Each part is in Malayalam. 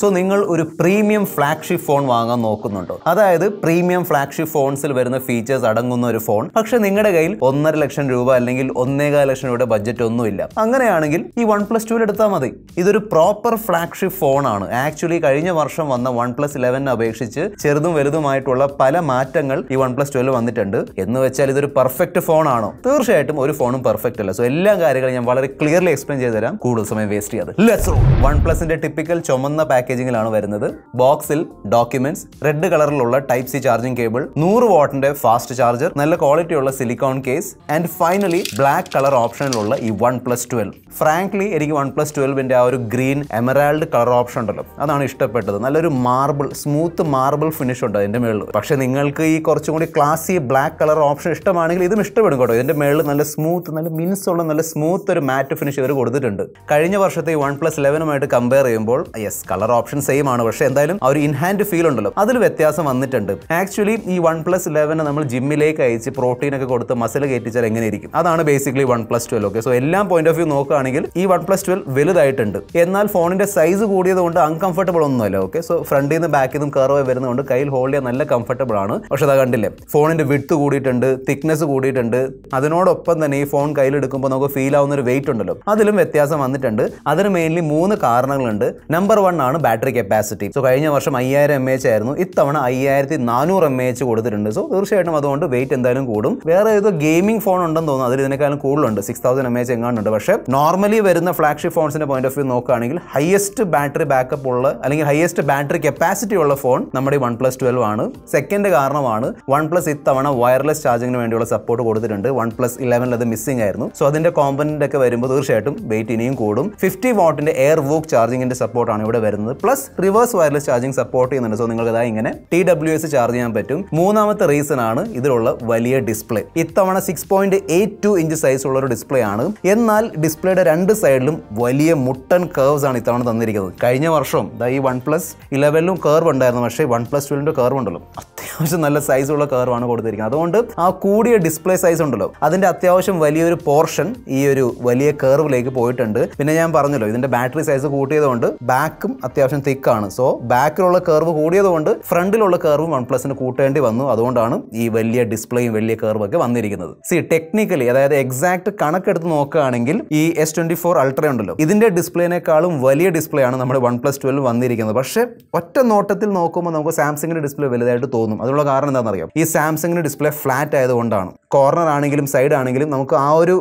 സോ നിങ്ങൾ ഒരു പ്രീമിയം ഫ്ലാഗ്ഷിപ്പ് ഫോൺ വാങ്ങാൻ നോക്കുന്നുണ്ടോ അതായത് പ്രീമിയം ഫ്ലാഗ്ഷിപ്പ് ഫോൺസിൽ വരുന്ന ഫീച്ചേഴ്സ് അടങ്ങുന്ന ഒരു ഫോൺ പക്ഷെ നിങ്ങളുടെ കയ്യിൽ ഒന്നര ലക്ഷം രൂപ അല്ലെങ്കിൽ ഒന്നേകാല ലക്ഷം രൂപയുടെ ബഡ്ജറ്റ് ഒന്നുമില്ല അങ്ങനെയാണെങ്കിൽ ഈ വൺ പ്ലസ് ടുവിൽ എടുത്താൽ മതി ഇതൊരു പ്രോപ്പർ ഫ്ലാഗ്ഷിപ്പ് ഫോണാണ് ആക്ച്വലി കഴിഞ്ഞ വർഷം വന്ന വൺ പ്ലസ് ഇലവനെ അപേക്ഷിച്ച് ചെറുതും വലുതുമായിട്ടുള്ള പല മാറ്റങ്ങൾ ഈ വൺ പ്ലസ് ട്വൽവ് വന്നിട്ടുണ്ട് എന്ന് വെച്ചാൽ ഇതൊരു പെർഫെക്റ്റ് ഫോണാണോ തീർച്ചയായിട്ടും ഒരു ഫോണും പെർഫെക്റ്റ് അല്ല സോ എല്ലാ കാര്യങ്ങളും ഞാൻ വളരെ ക്ലിയർലി എക്സ്പ്ലെയിൻ തരാം കൂടുതൽ സമയം വേസ്റ്റ് ചെയ്യാതെ ലെറ്റ്സ് വൺ പ്ലസിന്റെ ടിപ്പിക്കൽ ചുമന്ന പാക്കേജ് പാക്കേജിങ്ങിലാണ് വരുന്നത് ബോക്സിൽ ഡോക്യുമെന്റ്സ് റെഡ് കളറിലുള്ള ടൈപ്പ് സി ചാർജിംഗ് കേബിൾ നൂറ് വാട്ടിന്റെ ഫാസ്റ്റ് ചാർജർ നല്ല ക്വാളിറ്റിയുള്ള silicone case and finally black colour ഓപ്ഷനിലുള്ള ഈ വൺ പ്ലസ് ട്വൽവ് ഫ്രാങ്ക്ലി എനിക്ക് വൺ പ്ലസ് ട്വൽവിൻ്റെ ആ ഒരു ഗ്രീൻ എമറാൾഡ് കളർ ഓപ്ഷൻ ഉണ്ടല്ലോ അതാണ് ഇഷ്ടപ്പെട്ടത് നല്ലൊരു മാർബിൾ സ്മൂത്ത് മാർബിൾ ഫിനിഷ് ഉണ്ട് അതിൻ്റെ മേളിൽ പക്ഷേ നിങ്ങൾക്ക് ഈ കുറച്ചും കൂടി ക്ലാസ്സി ബ്ലാക്ക് കളർ ഓപ്ഷൻ ഇഷ്ടമാണെങ്കിൽ ഇതും ഇഷ്ടപ്പെടും കേട്ടോ ഇതിൻ്റെ മേളിൽ നല്ല സ്മൂത്ത് നല്ല മിൻസ് ഉള്ള നല്ല സ്മൂത്ത് ഒരു മാറ്റ് ഫിനിഷ് ഇവർ കൊടുത്തിട്ടുണ്ട് കഴിഞ്ഞ വർഷത്തെ ഈ വൺ പ്ലസ് ഇലവനുമായിട്ട് കമ്പയർ ചെയ്യുമ്പോൾ യെസ് കളർ ഓപ്ഷൻ സെയിം ആണ് പക്ഷേ എന്തായാലും ആ ഒരു ഇൻഹാൻഡ് ഫീൽ ഉണ്ടല്ലോ അതിൽ വ്യത്യാസം വന്നിട്ടുണ്ട് ആക്ച്വലി ഈ വൺ പ്ലസ് ലെവന് നമ്മൾ ജിമ്മിലേക്ക് അയച്ച് പ്രോട്ടീൻ ഒക്കെ കൊടുത്ത് മസിൽ കയറ്റിച്ചാൽ എങ്ങനെയായിരിക്കും അതാണ് basically one plus twelve okay so എല്ലാം പോയിന്റ് ഓഫ് വ്യൂ നോക്കുകയാണെങ്കിൽ നോക്കുകയാണെങ്കിൽ ഈ വൺ പ്ലസ് ട്വൽവ് വലുതായിട്ടുണ്ട് എന്നാൽ ഫോണിന്റെ സൈസ് കൂടിയത് കൊണ്ട് അൺകംഫർട്ടബിൾ ഒന്നുമല്ല ഓക്കെ സോ ഫ്രണ്ടിൽ നിന്ന് ബാക്കിൽ നിന്ന് കർവ് വരുന്നതുകൊണ്ട് കയ്യിൽ ഹോൾഡ് ചെയ്യാൻ നല്ല കംഫർട്ടബിൾ ആണ് പക്ഷെ അത് കണ്ടില്ലേ ഫോണിന്റെ വിട്ത് കൂടിയിട്ടുണ്ട് തിക്നെസ് കൂടിയിട്ടുണ്ട് അതിനോടൊപ്പം തന്നെ ഈ ഫോൺ കയ്യിലെടുക്കുമ്പോൾ നമുക്ക് ഫീൽ ആവുന്ന ഒരു വെയിറ്റ് ഉണ്ടല്ലോ അതിലും വ്യത്യാസം വന്നിട്ടുണ്ട് അതിന് മെയിൻലി മൂന്ന് കാരണങ്ങളുണ്ട് നമ്പർ വൺ ആണ് ബാറ്ററി കപ്പാസിറ്റി സോ കഴിഞ്ഞ വർഷം അയ്യായിരം എം എച്ച് ആയിരുന്നു ഇത്തവണ അയ്യായിരത്തി നാനൂറ് എം എച്ച് കൊടുത്തിട്ടുണ്ട് സോ തീർച്ചയായിട്ടും അതുകൊണ്ട് വെയിറ്റ് എന്തായാലും കൂടും വേറെ ഏതോ ഗെയിമിംഗ് ഫോൺ ഉണ്ടെന്ന് തോന്നുന്നു അതിൽ ഇതിനേക്കാളും കൂടുതലുണ്ട് സിക്സ് തൗസൻഡ് എം എച്ച് എങ്ങാണ്ടുണ്ട് പക്ഷേ നോർമൽ നോർമലി വരുന്ന ഫ്ലാഗ്ഷിപ്പ് ഫോൺസിൻ്റെ പോയിന്റ് ഓഫ് വ്യൂ നോക്കുകയാണെങ്കിൽ ഹയസ്റ്റ് ബാറ്ററി ബാക്കപ്പ് ഉള്ള അല്ലെങ്കിൽ ഹയസ്റ്റ് ബാറ്ററി കപ്പാസിറ്റി ഉള്ള ഫോൺ നമ്മുടെ വൺ പ്ലസ് ട്വൽവ് ആണ് സെക്കൻഡ് കാരണമാണ് വൺ പ്ലസ് ഇത്തവണ വയർലെസ് ചാർജിങ്ങിന് വേണ്ടിയുള്ള സപ്പോർട്ട് കൊടുത്തിട്ടുണ്ട് വൺ പ്ലസ് ഇലവനിൽ അത് മിസ്സിംഗ് ആയിരുന്നു സോ അതിൻ്റെ കോമ്പനൻ്റ് ഒക്കെ വരുമ്പോൾ തീർച്ചയായിട്ടും വെയിറ്റ് ഇനിയും കൂടും ഫിഫ്റ്റി വാട്ടിന്റെ എയർ വോക്ക് ചാർജിങ്ങിൻ്റെ സപ്പോർട്ടാണ് ഇവിടെ വരുന്നത് plus reverse wireless charging support ചെയ്യുന്നുണ്ട് സോ നിങ്ങൾക്ക് ഇതാ ഇങ്ങനെ ടി ഡബ്ല്യു എസ് ചാർജ് ചെയ്യാൻ പറ്റും മൂന്നാമത്തെ റീസൺ ആണ് ഇതിലുള്ള വലിയ ഡിസ്പ്ലേ ഇത്തവണ six point eight two inch size ഉള്ള ഒരു ഡിസ്പ്ലേ ആണ് എന്നാൽ ഡിസ്പ്ലേ ഇവയുടെ രണ്ട് സൈഡിലും വലിയ മുട്ടൻ കേർവ്സ് ആണ് ഇത്തവണ തന്നിരിക്കുന്നത് കഴിഞ്ഞ വർഷം ഈ വൺ പ്ലസ് ഇലവനിലും കർവ് ഉണ്ടായിരുന്നു പക്ഷേ വൺ പ്ലസ് ട്വൽവിൻ്റെ കർവ് ഉണ്ടല്ലോ അത്യാവശ്യം നല്ല സൈസുള്ള കർവാണ് കൊടുത്തിരിക്കുന്നത് അതുകൊണ്ട് ആ കൂടിയ ഡിസ്പ്ലേ സൈസ് ഉണ്ടല്ലോ അതിൻ്റെ അത്യാവശ്യം വലിയൊരു പോർഷൻ ഈ ഒരു വലിയ കർവിലേക്ക് പോയിട്ടുണ്ട് പിന്നെ ഞാൻ പറഞ്ഞല്ലോ ഇതിൻ്റെ ബാറ്ററി സൈസ് കൂട്ടിയതുകൊണ്ട് ബാക്കും അത്യാവശ്യം തിക്കാണ് സോ ബാക്കിലുള്ള കർവ് കൂടിയതുകൊണ്ട് ഫ്രണ്ടിലുള്ള കർവും വൺ പ്ലസിന് കൂട്ടേണ്ടി വന്നു അതുകൊണ്ടാണ് ഈ വലിയ ഡിസ്പ്ലേയും വലിയ കർവൊക്കെ വന്നിരിക്കുന്നത് സി ടെക്നിക്കലി അതായത് എക്സാക്ട് കണക്കെടുത്ത് നോക്കുകയാണെങ്കിൽ ഈ എസ് ട്വൻറ്റി ഫോർ അൾട്ര ഉണ്ടല്ലോ ഇതിൻ്റെ ഡിസ്പ്ലേനേക്കാളും വലിയ ഡിസ്പ്ലേ ആണ് നമ്മുടെ വൺ പ്ലസ് ട്വൽവ് വന്നിരിക്കുന്നത് പക്ഷേ ഒറ്റ നോട്ടത്തിൽ നോക്കുമ്പോൾ നമുക്ക് സാംസങ്ങിൻ്റെ ഡിസ്പ്ലേ വലുതായിട്ട് തോന്നും അതിനുള്ള കാരണം എന്താണെന്ന് അറിയാം ഈ സാംസങ്ങിൻ്റെ ഡിസ്പ്ലേ ഫ്ലാറ്റ് ആയതുകൊണ്ടാണ് കോർണർ ആണെങ്കിലും സൈഡ് ആണെങ്കിലും നമുക്ക് ആ ഒരു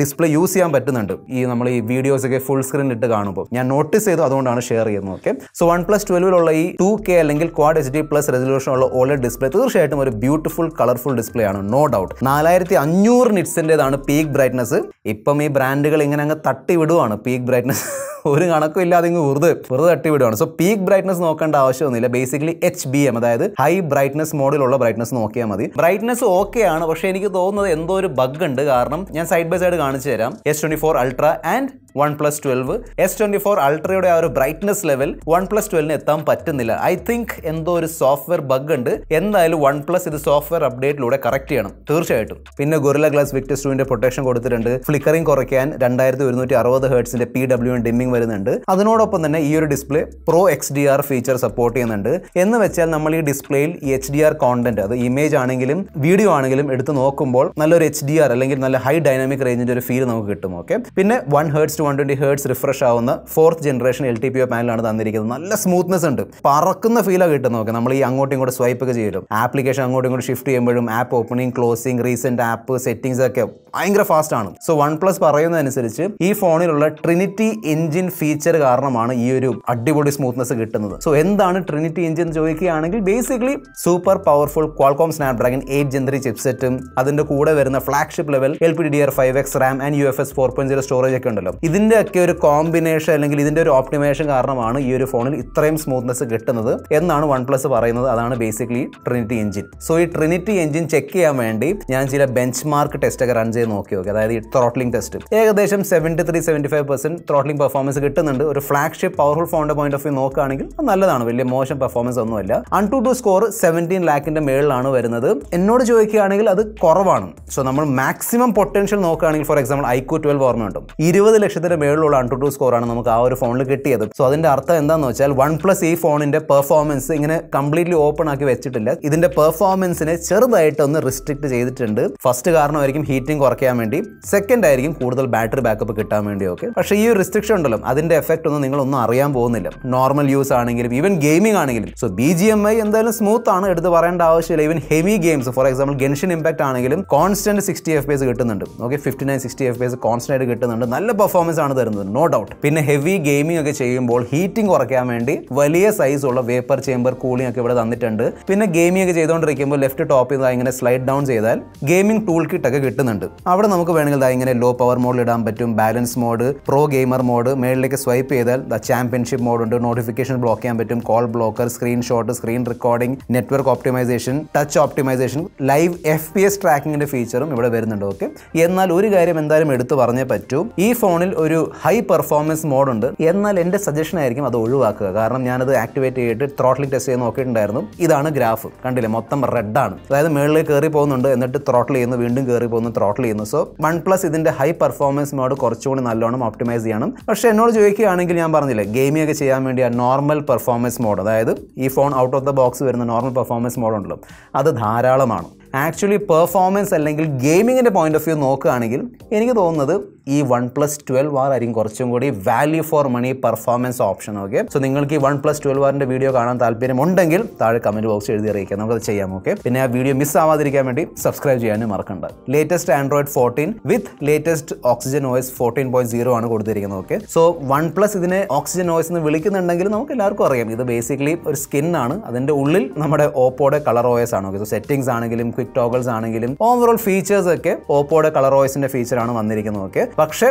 ഡിസ്പ്ലേ യൂസ് ചെയ്യാൻ പറ്റുന്നുണ്ട് ഈ നമ്മൾ ഈ വീഡിയോസൊക്കെ ഫുൾ സ്ക്രീനിൽ ഇട്ട് കാണുമ്പോൾ ഞാൻ നോട്ടീസ് ചെയ്തു അതുകൊണ്ടാണ് ഷെയർ ചെയ്യുന്നത് ഓക്കെ സോ വൺ പ്ലസ് ട്വൽവിലുള്ള ഈ ടു കെ അല്ലെങ്കിൽ quad H D plus resolution ഉള്ള ഓൾഡ് ഡിസ്പ്ലേ തീർച്ചയായിട്ടും ഒരു ബ്യൂട്ടിഫുൾ കളർഫുൾ ഡിസ്പ്ലേ ആണ് നോ ഡൗട്ട് നാലായിരത്തി അഞ്ഞൂറ് നിറ്റ്സിൻ്റെതാണ് പീക്ക് ബ്രൈറ്റ്നസ് ഇപ്പം ഈ ബ്രാൻഡുകൾ ഇങ്ങനെ അങ്ങ് തട്ടി വിടുവാണ് പീക്ക് ബ്രൈറ്റ്നസ് ഒരു കണക്കും ഇല്ലാതെ ഇങ്ങ് വെറുതെ വെറുതെ തട്ടിവിടുകയാണ് സോ പീക്ക് ബ്രൈറ്റ്നസ് നോക്കേണ്ട ആവശ്യമൊന്നുമില്ല ബേസിക്കലി എച്ച് ബി എം അതായത് ഹൈ ബ്രൈറ്റ്നസ് മോഡിലുള്ള ബ്രൈറ്റ്നസ് നോക്കിയാൽ മതി ബ്രൈറ്റ്നസ് ഓക്കെ ആണ് പക്ഷേ എനിക്ക് തോന്നുന്നത് എന്തോ ഒരു ബഗ് ഉണ്ട് കാരണം ഞാൻ സൈഡ് ബൈ സൈഡ് കാണിച്ചു തരാം S twenty four ultra and one plus twelve S twenty four അൾട്രയുടെ ആ ഒരു ബ്രൈറ്റ്നസ് ലെവൽ വൺ പ്ലസ് ട്വൽവിന് എത്താൻ പറ്റുന്നില്ല ഐ തിങ്ക് എന്തോ ഒരു സോഫ്റ്റ്വെയർ ബഗ് ഉണ്ട് എന്തായാലും വൺ പ്ലസ് ഇത് സോഫ്റ്റ്വെയർ അപ്ഡേറ്റിലൂടെ കറക്റ്റ് ചെയ്യണം തീർച്ചയായിട്ടും പിന്നെ ഗൊറില ഗ്ലാസ് വിക്ടസ് ടുവിൻ്റെ പ്രൊട്ടക്ഷൻ കൊടുത്തിട്ടുണ്ട് ഫ്ലിക്കറിംഗ് കുറയ്ക്കാൻ രണ്ടായിരത്തി ഒരുന്നൂറ്റി അറുപത് ഹേർട്സിന്റെ പി ഡബ്ല്യു ഡിമ്മിംഗ് വരുന്നുണ്ട് അതിനോടൊപ്പം തന്നെ ഈ ഒരു display pro X D R feature support ചെയ്യുന്നുണ്ട് എന്ന് വെച്ചാൽ നമ്മൾ ഈ ഡിസ്പ്ലേയിൽ എച്ച് ഡി ആർ കോണ്ടന്റ് അത് ഇമേജ് ആണെങ്കിലും വീഡിയോ ആണെങ്കിലും എടുത്ത് നോക്കുമ്പോൾ നല്ലൊരു എച്ച് ഡി ആർ അല്ലെങ്കിൽ നല്ല ഹൈ ഡൈനാമിക് റേഞ്ചിന്റെ ഒരു ഫീൽ നമുക്ക് കിട്ടും ഓക്കെ പിന്നെ one hertz to one twenty hertz refresh ആവുന്ന fourth generation L T P O പാനലാണ് തന്നിരിക്കുന്നത് നല്ല സ്മൂത്ത്നെസ് ഉണ്ട് പറക്കുന്ന ഫീലാണ് കിട്ടുന്നത് ഓക്കെ നമ്മൾ ഈ അങ്ങോട്ടും ഇങ്ങോട്ട് സ്വൈപ്പ് ഒക്കെ ചെയ്യും ആപ്ലിക്കേഷൻ അങ്ങോട്ടും ഇങ്ങോട്ട് ഷിഫ്റ്റ് ചെയ്യുമ്പോഴും app opening closing recent app settings ഒക്കെ ഭയങ്കര ഫാസ്റ്റ് ആണ് സോ വൺ പ്ലസ് പറയുന്നതനുസരിച്ച് ഈ ഫോണിലുള്ള ട്രിനിറ്റി എഞ്ചിൻ ഫീച്ചർ കാരണമാണ് ഈ ഒരു അടിപൊളി സ്മൂത്ത്നെസ് കിട്ടുന്നത് സോ എന്താണ് ട്രിനിറ്റി എഞ്ചിൻ എന്ന് ചോദിക്കുകയാണെങ്കിൽ basically super powerful Qualcomm dragon eight gen three ചിപ്സെറ്റും അതിന്റെ കൂടെ വരുന്ന flagship level L P D R five X RAM and U F S four point zero storage ഒക്കെ ഉണ്ടല്ലോ ഇതിന്റെ ഒക്കെ ഒരു കോമ്പിനേഷൻ അല്ലെങ്കിൽ ഇതിന്റെ ഒരു ഓപ്റ്റിമേഷൻ കാരണമാണ് ഈ ഒരു ഫോണിൽ ഇത്രയും സ്മൂത്ത്നെസ് കിട്ടുന്നത് എന്നാണ് വൺ പ്ലസ് പറയുന്നത് അതാണ് ബേസിക്കലി ട്രിനിറ്റി എഞ്ചിൻ സോ ഈ ട്രിനിറ്റി എഞ്ചിൻ ചെക്ക് ചെയ്യാൻ വേണ്ടി ഞാൻ ചില ബെഞ്ച് മാർക്ക് ടെസ്റ്റ് ഒക്കെ റൺ ചെയ്ത് നോക്കി നോക്കി അതായത് ഈ ത്രോട്ട്ലിംഗ് ടെസ്റ്റ് ഏകദേശം seventy three seventy five percent throttling performance performance കിട്ടുന്നുണ്ട് ഒരു ഫ്ലാഗ്ഷിപ്പ് പവർഫുൾ ഫോണിന്റെ പോയിന്റ് ഓഫ് വ്യൂ നോക്കുകയാണെങ്കിൽ നല്ലതാണ് വലിയ മോശം പെർഫോമൻസ് ഒന്നുമല്ല AnTuTu score seventeen ലാക്കിന്റെ മേളിലാണ് വരുന്നത് എന്നോട് ചോദിക്കുകയാണെങ്കിൽ അത് കുറവാണ് സോ നമ്മൾ മാക്സിമം പൊട്ടൻഷ്യൽ നോക്കുകയാണെങ്കിൽ ഫോർ എക്സാമ്പിൾ ഐക്യു ട്വൽവ് ഓർമ്മയുണ്ട് ഇരുപത് ലക്ഷത്തിന്റെ മേളിലുള്ള അൺ ടു ടു സ്കോറാണ് നമുക്ക് ആ ഒരു ഫോണിൽ കിട്ടിയത് സോ അതിന്റെ അർത്ഥം എന്താണെന്ന് വെച്ചാൽ വൺ പ്ലസ് ഈ ഫോണിന്റെ പെർഫോമൻസ് ഇങ്ങനെ കംപ്ലീറ്റ്ലി ഓപ്പൺ ആക്കി വെച്ചിട്ടില്ല ഇതിന്റെ പെർഫോമൻസിനെ ചെറുതായിട്ട് ഒന്ന് റിസ്ട്രിക്ട് ചെയ്തിട്ടുണ്ട് ഫസ്റ്റ് കാരണമായിരിക്കും ഹീറ്റിംഗ് കുറയ്ക്കാൻ വേണ്ടി സെക്കൻഡ് ആയിരിക്കും കൂടുതൽ ബാറ്ററി ബാക്കപ്പ് കിട്ടാൻ വേണ്ടിയൊക്കെ പക്ഷേ ഈ ഒരു റിസ്ട്രിക്ഷൻ ഉണ്ടല്ലോ കാര്യങ്ങളും അതിൻ്റെ എഫക്റ്റ് ഒന്നും നിങ്ങളൊന്നും അറിയാൻ പോകുന്നില്ല നോർമൽ യൂസ് ആണെങ്കിലും ഈവൻ ഗെയിമിംഗ് ആണെങ്കിലും so B G M I എന്തായാലും സ്മൂത്ത് ആണ് എടുത്ത് പറയേണ്ട ആവശ്യമില്ല even heavy games for example Genshin Impact ആണെങ്കിലും കോൺസ്റ്റന്റ് സിക്സ്റ്റി എഫ് പേസ് കിട്ടുന്നുണ്ട് okay fifty nine sixty F P S constant ആയിട്ട് കിട്ടുന്നുണ്ട് നല്ല പെർഫോമൻസ് ആണ് തരുന്നത് നോ ഡൗട്ട് പിന്നെ ഹെവി ഗെയിമിംഗ് ഒക്കെ ചെയ്യുമ്പോൾ ഹീറ്റിംഗ് കുറയ്ക്കാൻ വേണ്ടി വലിയ സൈസ് ഉള്ള വേപ്പർ ചേമ്പർ കൂളിംഗ് ഒക്കെ ഇവിടെ തന്നിട്ടുണ്ട് പിന്നെ ഗെയിമിംഗ് ഒക്കെ ചെയ്തുകൊണ്ടിരിക്കുമ്പോൾ ലെഫ്റ്റ് ടോപ്പിൽ നിന്ന് ഇങ്ങനെ സ്ലൈഡ് ഡൗൺ ചെയ്താൽ ഗെയിമിംഗ് ടൂൾ കിട്ടൊക്കെ ഒക്കെ കിട്ടുന്നുണ്ട് അവിടെ നമുക്ക് വേണമെങ്കിൽ ഇങ്ങനെ ലോ പവർ മോഡിൽ ഇടാൻ പറ്റും balance mode pro gamer mode മേളിലേക്ക് സ്വൈപ്പ് ചെയ്താൽ ദ ചാമ്പ്യൻഷിപ്പ് മോഡുണ്ട് നോട്ടിഫിക്കേഷൻ ബ്ലോക്ക് ചെയ്യാൻ പറ്റും call blocker screenshot screen recording network optimisation touch optimisation live F P S ട്രാക്കിങ്ങിന്റെ ഫീച്ചറും ഇവിടെ വരുന്നുണ്ട് ഓക്കെ എന്നാൽ ഒരു കാര്യം എന്തായാലും എടുത്തു പറഞ്ഞേ പറ്റൂ ഈ ഫോണിൽ ഒരു ഹൈ പെർഫോമൻസ് മോഡുണ്ട് എന്നാൽ എൻ്റെ സജഷൻ ആയിരിക്കും അത് ഒഴിവാക്കുക കാരണം ഞാനത് ആക്ടിവേറ്റ് ചെയ്തിട്ട് ത്രോട്ടിൽ ടെസ്റ്റ് ചെയ്ത് നോക്കിയിട്ടുണ്ടായിരുന്നു ഇതാണ് ഗ്രാഫ് കണ്ടില്ലേ മൊത്തം ആണ് അതായത് മേളിലേക്ക് കയറി പോകുന്നുണ്ട് എന്നിട്ട് ത്രോട്ടിൽ ചെയ്യുന്നു വീണ്ടും കയറി പോകുന്നു ത്രോട്ടിൽ ചെയ്യുന്നു സോ വൺ പ്ലസ് ഇതിന്റെ ഹൈ പെർഫോമൻസ് മോഡ് കുറച്ചുകൂടി നല്ലോണം ഓപ്റ്റിമൈസ് ചെയ്യണം പക്ഷേ എന്നോട് ചോദിക്കുകയാണെങ്കിൽ ഞാൻ പറഞ്ഞില്ലേ ഗെയിമിംഗ് ഒക്കെ ചെയ്യാൻ വേണ്ടി ആ നോർമൽ പെർഫോമൻസ് മോഡ് അതായത് ഈ phone out of the box വരുന്ന നോർമൽ പെർഫോമൻസ് മോഡ് ഉണ്ടല്ലോ അത് ധാരാളമാണ് ആക്ച്വലി പെർഫോമൻസ് അല്ലെങ്കിൽ ഗെയിമിങ്ങിൻ്റെ പോയിന്റ് ഓഫ് വ്യൂ നോക്കുകയാണെങ്കിൽ എനിക്ക് തോന്നുന്നത് ഈ വൺ പ്ലസ് ട്വൽവ് ആർ ആയിരിക്കും കുറച്ചും കൂടി value for money performance option okay so നിങ്ങൾക്ക് ഈ വൺ പ്ലസ് ട്വൽവ് ആറിന്റെ വീഡിയോ കാണാൻ താല്പര്യമുണ്ടെങ്കിൽ താഴെ കമന്റ് ബോക്സ് എഴുതി അറിയിക്കാം നമുക്കത് ചെയ്യാം ഓക്കെ പിന്നെ ആ വീഡിയോ മിസ് ആവാതിരിക്കാൻ വേണ്ടി സബ്സ്ക്രൈബ് ചെയ്യാനും മറക്കണ്ട latest Android fourteen with latest oxygen OS fourteen point zero ആണ് കൊടുത്തിരിക്കുന്നത് ഓക്കെ സോ വൺ പ്ലസ് ഇതിനെ ഓക്സിജൻ ഓയസ് എന്ന് വിളിക്കുന്നുണ്ടെങ്കിൽ നമുക്ക് എല്ലാവർക്കും അറിയാം ഇത് ബേസിക്കലി ഒരു സ്കിൻ ആണ് അതിന്റെ ഉള്ളിൽ നമ്മുടെ ഓപ്പോയുടെ കളർ ഓയസ് ആണ് ഓക്കെ സോ സെറ്റിംഗ്സ് ആണെങ്കിലും ക്വിക്ക് ടോഗിൾസ് ആണെങ്കിലും ഓവറോൾ ഫീച്ചേഴ്സ് ഒക്കെ ഓപ്പോയുടെ കളർ ഫീച്ചർ ഫീച്ചറാണ് വന്നിരിക്കുന്നത് ഓക്കെ പക്ഷേ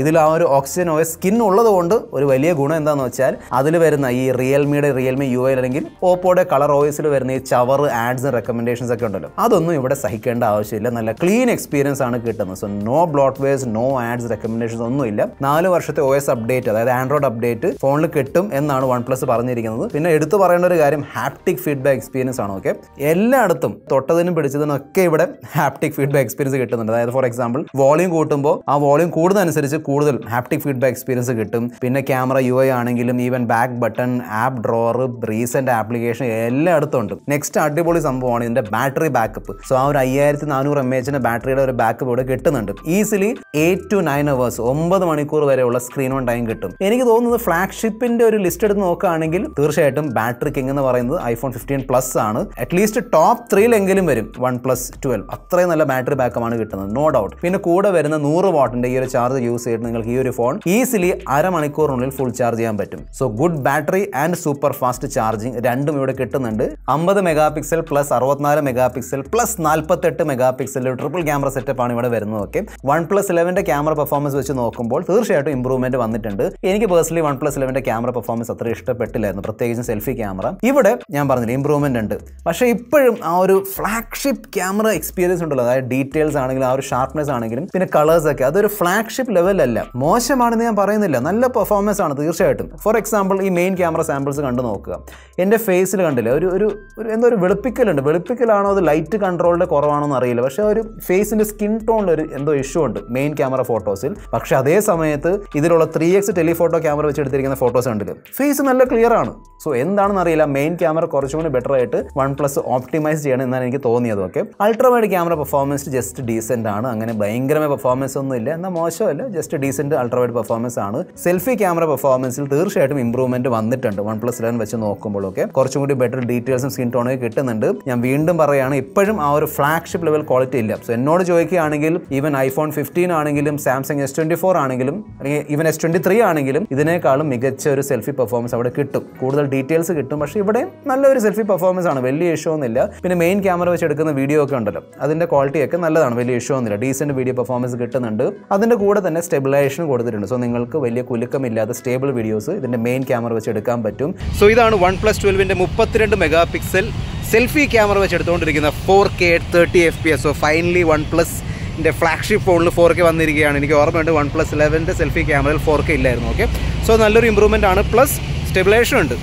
ഇതിൽ ആ ഒരു ഓക്സിജൻ ഓയിൽ സ്കിൻ ഉള്ളതുകൊണ്ട് ഒരു വലിയ ഗുണം എന്താണെന്ന് വെച്ചാൽ അതിൽ വരുന്ന ഈ റിയൽമിയുടെ റിയൽമി യു ഐ അല്ലെങ്കിൽ ഓപ്പോയുടെ കളർ ഓയിൽസിൽ വരുന്ന ഈ ചവർ ആഡ്സ് റെക്കമെൻഡേഷൻസ് ഒക്കെ ഉണ്ടല്ലോ അതൊന്നും ഇവിടെ സഹിക്കേണ്ട ആവശ്യമില്ല നല്ല ക്ലീൻ എക്സ്പീരിയൻസ് ആണ് കിട്ടുന്നത് so no bloatware no ads recommendations ഒന്നുമില്ല നാല് വർഷത്തെ ഒ അപ്ഡേറ്റ് അതായത് ആൻഡ്രോയിഡ് അപ്ഡേറ്റ് ഫോണിൽ കിട്ടും എന്നാണ് വൺ പ്ലസ് പറഞ്ഞിരിക്കുന്നത് പിന്നെ എടുത്തു പറയേണ്ട ഒരു കാര്യം ഹാപ്റ്റിക് ഫീഡ്ബാക്ക് എക്സ്പീരിയൻസ് ആണ് ഓക്കെ എല്ലായിടത്തും തൊട്ടതിനും പിടിച്ചതിനും ഒക്കെ ഇവിടെ ഹാപ്റ്റിക് ഫീഡ്ബാക്ക് എക്സ്പീരിയൻസ് കിട്ടുന്നുണ്ട് അതായത് ഫോർ എക്സാമ്പിൾ വോളിയം കൂട്ടുമ്പോൾ ആ വോളിയം കൂടുന്നതനുസരിച്ച് കൂടുതൽ ഹാപ്റ്റിക് ഫീഡ്ബാക്ക് എക്സ്പീരിയൻസ് കിട്ടും പിന്നെ ക്യാമറ യു ഐ ആണെങ്കിലും even back button app drawer recent application എല്ലായിടത്തും ഉണ്ട് നെക്സ്റ്റ് അടിപൊളി സംഭവമാണ് ഇതിൻ്റെ ബാറ്ററി ബാക്കപ്പ് സോ ആ ഒരു അയ്യായിരത്തി നാനൂറ് എം എച്ചിൻ്റെ ബാറ്ററിയുടെ ഒരു ബാക്കപ്പ് ഇവിടെ കിട്ടുന്നുണ്ട് easily eight to nine hours ഒമ്പത് മണിക്കൂർ വരെയുള്ള സ്ക്രീൻ ഓൺ ടൈം കിട്ടും എനിക്ക് തോന്നുന്നത് ഫ്ലാഗ്ഷിപ്പിന്റെ ഒരു ലിസ്റ്റ് എടുത്ത് നോക്കുകയാണെങ്കിൽ തീർച്ചയായിട്ടും ബാറ്ററി കിങ് എന്ന് പറയുന്നത് ഐഫോൺ ഫിഫ്റ്റീൻ പ്ലസ് ആണ് അറ്റ്ലീസ്റ്റ് ടോപ്പ് ത്രീയിലെങ്കിലും വരും വൺ പ്ലസ് ട്വൽവ് അത്രയും നല്ല ബാറ്ററി ആണ് കിട്ടുന്നത് നോ ഡൗട്ട് പിന്നെ കൂടെ വരുന്ന നൂറ് വാട്ടിൻ്റെ ചെയ്തിട്ടുണ്ട് ഈ ഒരു ചാർജ് യൂസ് ചെയ്തിട്ട് നിങ്ങൾക്ക് ഈ ഒരു ഫോൺ ഈസിലി അരമണിക്കൂറിനുള്ളിൽ ഫുൾ ചാർജ് ചെയ്യാൻ പറ്റും so good battery and super fast charging രണ്ടും ഇവിടെ കിട്ടുന്നുണ്ട് അമ്പത് മെഗാ പിക്സൽ പ്ലസ് അറുപത്തിനാല് മെഗാ പിക്സൽ പ്ലസ് നാൽപ്പത്തെട്ട് megapixel triple camera setup ആണ് ഇവിടെ വരുന്നത് ഓക്കെ വൺ പ്ലസ് ഇലവന്റെ ക്യാമറ പെർഫോമൻസ് വെച്ച് നോക്കുമ്പോൾ തീർച്ചയായിട്ടും ഇംപ്രൂവ്മെന്റ് വന്നിട്ടുണ്ട് എനിക്ക് പേഴ്സണലി വൺ പ്ലസ് ഇലവന്റെ ക്യാമറ പെർഫോമൻസ് അത്ര ഇഷ്ടപ്പെട്ടില്ലായിരുന്നു പ്രത്യേകിച്ചും സെൽഫി ക്യാമറ ഇവിടെ ഞാൻ പറഞ്ഞില്ല ഇംപ്രൂവ്മെന്റ് ഉണ്ട് പക്ഷേ ഇപ്പോഴും ആ ഒരു ഫ്ലാഗ്ഷിപ്പ് ക്യാമറ എക്സ്പീരിയൻസ് ഉണ്ടല്ലോ അതായത് ഡീറ്റെയിൽസ് ആണെങ്കിലും ആ ഒരു ഷാർപ്നെസ് ആണെങ്കിലും പിന്നെ കളേഴ്സ് ഒക്കെ അതൊരു ഫ്ലാഗ്ഷിപ്പ് ലെവലല്ല മോശമാണെന്ന് ഞാൻ പറയുന്നില്ല നല്ല പെർഫോമൻസ് ആണ് തീർച്ചയായിട്ടും ഫോർ എക്സാമ്പിൾ ഈ മെയിൻ ക്യാമറ സാമ്പിൾസ് കണ്ടു നോക്കുക എൻ്റെ ഫേസിൽ കണ്ടില്ല ഒരു ഒരു എന്തോ ഒരു വെളുപ്പിക്കലുണ്ട് വെളുപ്പിക്കലാണോ അത് ലൈറ്റ് കൺട്രോളിൻ്റെ കുറവാണോന്ന് അറിയില്ല പക്ഷേ ഒരു ഫേസിൻ്റെ സ്കിൻ ടോണിൽ ഒരു എന്തോ ഇഷ്യൂ ഉണ്ട് മെയിൻ ക്യാമറ ഫോട്ടോസിൽ പക്ഷേ അതേ സമയത്ത് ഇതിലുള്ള ത്രീ എക്സ് ടെലിഫോട്ടോ ക്യാമറ വെച്ചെടുത്തിരിക്കുന്ന ഫോട്ടോസ് കണ്ടില്ല ഫേസ് നല്ല ക്ലിയർ ആണ് സോ എന്താണെന്ന് അറിയില്ല മെയിൻ ക്യാമറ കുറച്ചും കൂടി ബെറ്റർ ആയിട്ട് വൺ പ്ലസ് ഓപ്റ്റിമൈസ് ചെയ്യണം എന്നാണ് എനിക്ക് തോന്നിയത് okay ultra wide camera performance just decent ആണ് അങ്ങനെ ഭയങ്കരമായ പെർഫോമൻസ് ഒന്നും ഇല്ല എന്നാൽ മോശമല്ല ജസ്റ്റ് ഡീസെൻറ്റ് അൾട്രാവൈഡ് പെർഫോമൻസ് ആണ് സെൽഫി ക്യാമറ പെർഫോമൻസിൽ തീർച്ചയായിട്ടും ഇംപ്രൂവ്മെന്റ് വന്നിട്ടുണ്ട് വൺ പ്ലസ് ഇലവൻ വെച്ച് നോക്കുമ്പോഴൊക്കെ കുറച്ചും കൂടി ബെറ്റർ ഡീറ്റെയിൽസും സ്ക്രീൻ ടോണൊക്കെ കിട്ടുന്നുണ്ട് ഞാൻ വീണ്ടും പറയുകയാണ് ഇപ്പോഴും ആ ഒരു ഫ്ലാഗ്ഷിപ്പ് ലെവൽ ക്വാളിറ്റി ഇല്ല സോ എന്നോട് ചോദിക്കുകയാണെങ്കിൽ ഈവൻ ഐഫോൺ ഫിഫ്റ്റീൻ ആണെങ്കിലും സാംസങ് എസ് ട്വൻറ്റി ഫോർ ആണെങ്കിലും അല്ലെങ്കിൽ ഈവൻ എസ് ട്വൻറ്റി ത്രീ ആണെങ്കിലും ഇതിനേക്കാളും മികച്ച ഒരു സെൽഫി പെർഫോമൻസ് അവിടെ കിട്ടും കൂടുതൽ ഡീറ്റെയിൽസ് കിട്ടും പക്ഷേ ഇവിടെ നല്ലൊരു സെൽഫി പെർഫോമൻസ് ആണ് വലിയ ഇഷ്യൂ ഒന്നുമില്ല പിന്നെ മെയിൻ ക്യാമറ വെച്ച് എടുക്കുന്ന വീഡിയോ ഒക്കെ ഉണ്ടല്ലോ അതിൻ്റെ ക്വാളിറ്റിയൊക്കെ നല്ലതാണ് വലിയ ഇഷ്യൂ ഒന്നുമില്ല ഡീസൻറ്റ് വീഡിയോ പെർഫോമൻസ് കിട്ടുന്നുണ്ട് അതിൻ്റെ കൂടെ തന്നെ സ്റ്റെബിലൈസേഷൻ കൊടുത്തിട്ടുണ്ട് സോ നിങ്ങൾക്ക് വലിയ കുലുക്കമില്ലാത്ത സ്റ്റേബിൾ വീഡിയോസ് ഇതിൻ്റെ മെയിൻ ക്യാമറ വെച്ച് എടുക്കാൻ പറ്റും സോ ഇതാണ് വൺ പ്ലസ് ട്വൽവിൻ്റെ മുപ്പത്തിരണ്ട് മെഗാ പിക്സൽ സെൽഫി ക്യാമറ വെച്ച് എടുത്തുകൊണ്ടിരിക്കുന്ന four K thirty F P S so finally one plus എൻ്റെ ഫ്ലാഗ്ഷിപ്പ് ഫോണിൽ ഫോർ കെ വന്നിരിക്കുകയാണ് എനിക്ക് ഓർമ്മയുണ്ട് വൺ പ്ലസ് ഇലവൻ്റെ സെൽഫി ക്യാമറയിൽ ഫോർ കെ ഇല്ലായിരുന്നു ഓക്കെ സോ നല്ലൊരു ഇമ്പ്രൂവ്മെൻ്റ് ആണ് പ്ലസ് സ്റ്റെബിലൈസേഷൻ ഉണ്ട്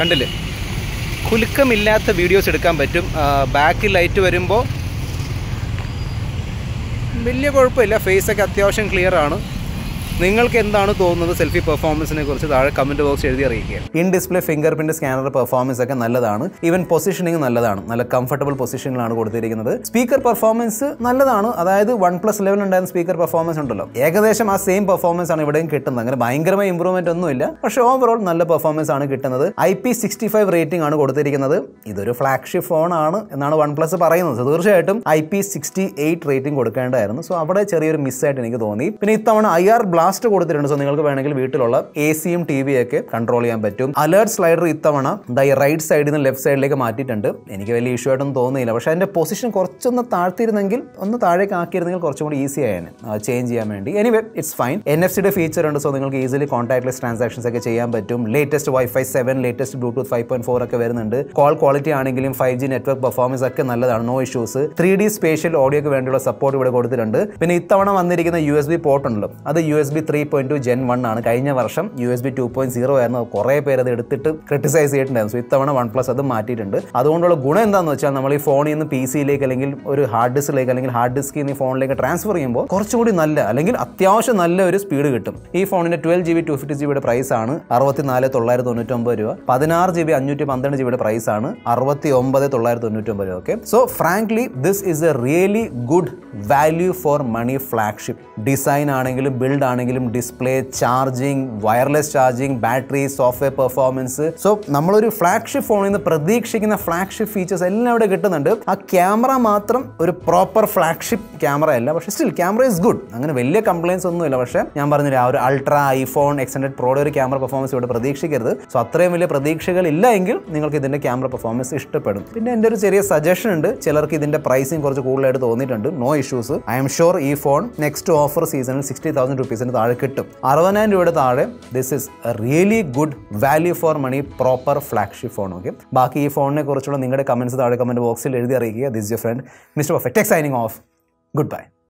കണ്ടില്ലേ കുലുക്കമില്ലാത്ത വീഡിയോസ് എടുക്കാൻ പറ്റും ബാക്ക് ലൈറ്റ് വരുമ്പോൾ വലിയ കുഴപ്പമില്ല ഫേസൊക്കെ അത്യാവശ്യം ക്ലിയർ ആണ് നിങ്ങൾക്ക് എന്താണ് തോന്നുന്നത് സെൽഫി പെർഫോമൻസിനെ കുറിച്ച് താഴെ കമന്റ് ബോക്സ് എഴുതി അറിയിക്കുക in display fingerprint scanner performance ഒക്കെ നല്ലതാണ് ഈവൻ പൊസിഷനിങ് നല്ലതാണ് നല്ല കംഫർട്ടബിൾ പൊസിഷനിലാണ് കൊടുത്തിരിക്കുന്നത് സ്പീക്കർ പെർഫോമൻസ് നല്ലതാണ് അതായത് വൺ പ്ലസ് ലെവൻ ഉണ്ടായിരുന്ന സ്പീക്കർ പെർഫോമൻസ് ഉണ്ടല്ലോ ഏകദേശം ആ സെയിം പെർഫോമൻസ് ആണ് ഇവിടെയും കിട്ടുന്നത് അങ്ങനെ ഭയങ്കരമായ ഇമ്പ്രൂവ്മെന്റ് ഒന്നുമില്ല പക്ഷേ ഓവറോൾ നല്ല പെർഫോമൻസ് ആണ് കിട്ടുന്നത് I P sixty five rating ആണ് കൊടുത്തിരിക്കുന്നത് ഇതൊരു ഫ്ലാഗ്ഷിപ്പ് ഫോൺ ആണ് എന്നാണ് വൺ പ്ലസ് പറയുന്നത് തീർച്ചയായിട്ടും I P sixty eight rating കൊടുക്കേണ്ടായിരുന്നു സോ അവിടെ ചെറിയൊരു മിസ്സായിട്ട് എനിക്ക് തോന്നി പിന്നെ ഇത്തവണ ഐ ആർ ബ്ലാ ബ്ലാസ്റ്റ് കൊടുത്തിട്ടുണ്ട് സോ നിങ്ങൾക്ക് വേണമെങ്കിൽ വീട്ടിലുള്ള എ സിയും ടി വി ഒക്കെ കൺട്രോൾ ചെയ്യാൻ പറ്റും അലേർട്ട് സ്ലൈഡർ ഇത്തവണ ദൈ റൈറ്റ് സൈഡിൽ നിന്ന് ലെഫ്റ്റ് സൈഡിലേക്ക് മാറ്റിയിട്ടുണ്ട് എനിക്ക് വലിയ ഇഷ്യൂ ആയിട്ടൊന്നും തോന്നുന്നില്ല പക്ഷേ അതിൻ്റെ പൊസിഷൻ കുറച്ചൊന്ന് താഴ്ത്തിയിരുന്നെങ്കിൽ ഒന്ന് താഴേക്ക് ആക്കിയിരുന്നെങ്കിൽ കുറച്ചും കൂടി ഈസി ആയാണ് ചേഞ്ച് ചെയ്യാൻ വേണ്ടി anyway it's fine N F സിയുടെ ഫീച്ചർ ഉണ്ട് സോ നിങ്ങൾക്ക് ഈസിലി കോൺടാക്ട്ലെസ് ട്രാൻസാക്ഷൻസ് ഒക്കെ ചെയ്യാൻ പറ്റും latest wifi seven latest Bluetooth five point four ഒക്കെ വരുന്നുണ്ട് കോൾ ക്വാളിറ്റി ആണെങ്കിലും ഫൈവ് ജി നെറ്റ്വർക്ക് പെർഫോമൻസ് ഒക്കെ നല്ലതാണ് no issues three D spatial ഓഡിയോക്ക് വേണ്ടിയുള്ള സപ്പോർട്ട് ഇവിടെ കൊടുത്തിട്ടുണ്ട് പിന്നെ ഇത്തവണ വന്നിരിക്കുന്ന യു എസ് ബി പോർട്ട് അത് U S B three point two gen one ആണ് കഴിഞ്ഞ വർഷം U S B two point zero ആയിരുന്നു കുറേ പേര് അത് എടുത്തിട്ട് ക്രിട്ടിസൈസ് ചെയ്തിട്ടുണ്ടായിരുന്നു സോ ഇത്തവണ വൺ പ്ലസ് അത് മാറ്റിയിട്ടുണ്ട് അതുകൊണ്ടുള്ള ഗുണം എന്താണെന്ന് വെച്ചാൽ നമ്മൾ ഈ ഫോണിൽ നിന്ന് പി സിയിലേക്ക് അല്ലെങ്കിൽ ഒരു ഹാർഡ് ഡിസ്കിലേക്ക് അല്ലെങ്കിൽ ഹാർഡ് ഡിസ്കിൽ നിന്ന് ഫോണിലേക്ക് ട്രാൻസ്ഫർ ചെയ്യുമ്പോൾ കുറച്ചുകൂടി നല്ല അല്ലെങ്കിൽ അത്യാവശ്യം നല്ല ഒരു സ്പീഡ് കിട്ടും ഈ ഫോണിന്റെ twelve G B two fifty G price ആണ് നാല് തൊള്ളായിരത്തി തൊണ്ണൂറ്റൊമ്പത് രൂപ പതിനാറ് ജി ബി അഞ്ഞൂറ്റി പന്ത്രണ്ട് ജിബിയുടെ പ്രൈസ് ആണ് അറുപത്തി ഒമ്പത് തൊള്ളായിരത്തി തൊണ്ണൂറ്റൊമ്പത് രൂപ okay so frankly this is a really good value for money flagship design ആണെങ്കിലും ബിൽഡ് ആണെങ്കിലും ആണെങ്കിലും display charging wireless charging battery software performance so നമ്മളൊരു ഫ്ലാഗ്ഷിപ്പ് ഫോണിൽ നിന്ന് പ്രതീക്ഷിക്കുന്ന ഫ്ലാഗ്ഷിപ്പ് ഫീച്ചേഴ്സ് എല്ലാം ഇവിടെ കിട്ടുന്നുണ്ട് ആ ക്യാമറ മാത്രം ഒരു പ്രോപ്പർ ഫ്ലാഗ്ഷിപ്പ് ക്യാമറ അല്ല പക്ഷേ സ്റ്റിൽ ക്യാമറ ഇസ് ഗുഡ് അങ്ങനെ വലിയ കംപ്ലയിൻസ് ഒന്നുമില്ല പക്ഷേ ഞാൻ പറഞ്ഞില്ല ആ ഒരു അൾട്രാ ഐഫോൺ എക്സ്റ്റൻഡ് പ്രോയുടെ ഒരു ക്യാമറ പെർഫോമൻസ് ഇവിടെ പ്രതീക്ഷിക്കരുത് സോ അത്രയും വലിയ പ്രതീക്ഷകൾ ഇല്ല എങ്കിൽ നിങ്ങൾക്ക് ഇതിൻ്റെ ക്യാമറ പെർഫോമൻസ് ഇഷ്ടപ്പെടും പിന്നെ എൻ്റെ ഒരു ചെറിയ സജഷൻ ഉണ്ട് ചിലർക്ക് ഇതിൻ്റെ പ്രൈസിങ് കുറച്ച് കൂടുതലായിട്ട് തോന്നിയിട്ടുണ്ട് no issues I'm sure ഈ ഫോൺ നെക്സ്റ്റ് ഓഫർ സീസണിൽ സിക്സ്റ്റി തൗസൻഡ് റുപ്പീസിന് താഴെ കിട്ടും അറുപതിനായിരം രൂപയുടെ താഴെ this is really good value for money proper flagship phone okay ബാക്കി ഈ ഫോണിനെ കുറിച്ചുള്ള നിങ്ങളുടെ കമൻസ് താഴെ കമൻറ്റ് ബോക്സിൽ എഴുതി അറിയിക്കുക this you friend mister perfect signing off good by